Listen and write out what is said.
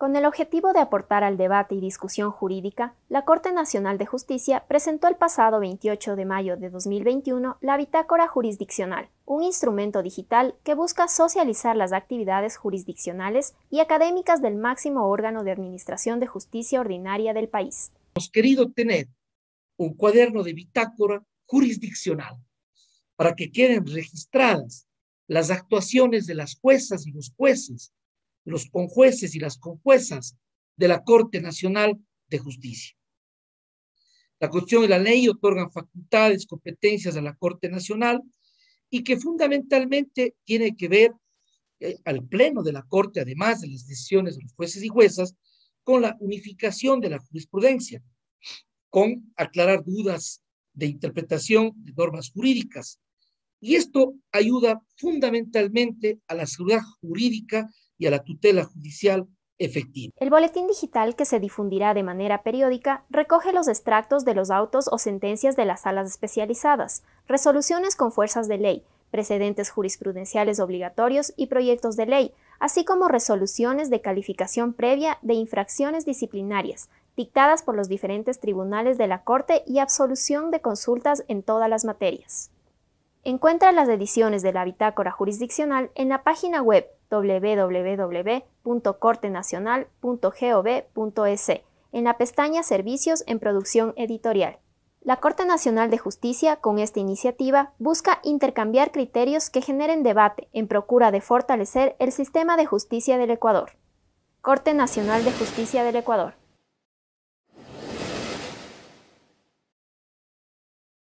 Con el objetivo de aportar al debate y discusión jurídica, la Corte Nacional de Justicia presentó el pasado 28 de mayo de 2021 la Bitácora Jurisdiccional, un instrumento digital que busca socializar las actividades jurisdiccionales y académicas del máximo órgano de administración de justicia ordinaria del país. Hemos querido tener un cuaderno de bitácora jurisdiccional para que queden registradas las actuaciones de las juezas y los jueces los conjueces y las conjuezas de la Corte Nacional de Justicia. La cuestión y la ley otorgan facultades, competencias a la Corte Nacional y que fundamentalmente tiene que ver eh, al pleno de la Corte, además de las decisiones de los jueces y juezas, con la unificación de la jurisprudencia, con aclarar dudas de interpretación de normas jurídicas. Y esto ayuda fundamentalmente a la seguridad jurídica y a la tutela judicial efectiva. El boletín digital que se difundirá de manera periódica recoge los extractos de los autos o sentencias de las salas especializadas, resoluciones con fuerzas de ley, precedentes jurisprudenciales obligatorios y proyectos de ley, así como resoluciones de calificación previa de infracciones disciplinarias, dictadas por los diferentes tribunales de la Corte y absolución de consultas en todas las materias. Encuentra las ediciones de la Bitácora Jurisdiccional en la página web www.cortenacional.gov.es en la pestaña Servicios en Producción Editorial. La Corte Nacional de Justicia, con esta iniciativa, busca intercambiar criterios que generen debate en procura de fortalecer el sistema de justicia del Ecuador. Corte Nacional de Justicia del Ecuador.